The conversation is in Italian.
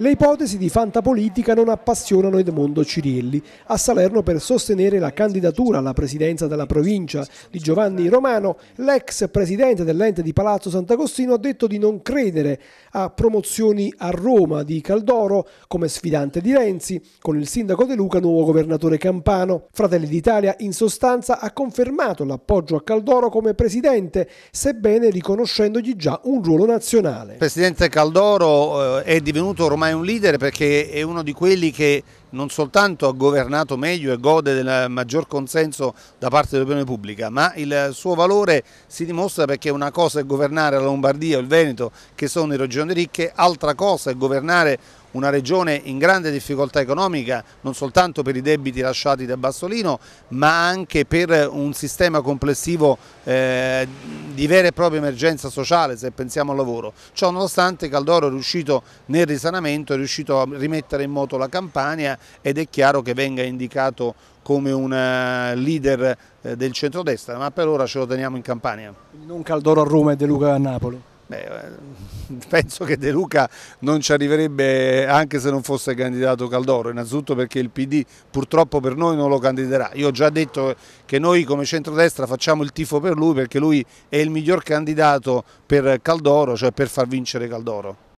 Le ipotesi di fantapolitica non appassionano Edmondo Cirilli. A Salerno per sostenere la candidatura alla presidenza della provincia di Giovanni Romano, l'ex presidente dell'ente di Palazzo Sant'Agostino ha detto di non credere a promozioni a Roma di Caldoro come sfidante di Renzi, con il sindaco De Luca nuovo governatore campano. Fratelli d'Italia in sostanza ha confermato l'appoggio a Caldoro come presidente, sebbene riconoscendogli già un ruolo nazionale. Presidente Caldoro eh, è divenuto ormai ma è un leader perché è uno di quelli che non soltanto ha governato meglio e gode del maggior consenso da parte dell'opinione pubblica, ma il suo valore si dimostra perché una cosa è governare la Lombardia o il Veneto, che sono le regioni ricche, altra cosa è governare una regione in grande difficoltà economica, non soltanto per i debiti lasciati da Bassolino, ma anche per un sistema complessivo eh, di vera e propria emergenza sociale, se pensiamo al lavoro. Ciò nonostante Caldoro è riuscito nel risanamento, è riuscito a rimettere in moto la Campania ed è chiaro che venga indicato come un eh, leader eh, del centrodestra, ma per ora ce lo teniamo in Campania. Non Caldoro a Roma e De Luca a Napoli? Beh, eh, penso che De Luca non ci arriverebbe anche se non fosse candidato Caldoro, innanzitutto perché il PD purtroppo per noi non lo candiderà. Io ho già detto che noi come centrodestra facciamo il tifo per lui perché lui è il miglior candidato per Caldoro, cioè per far vincere Caldoro.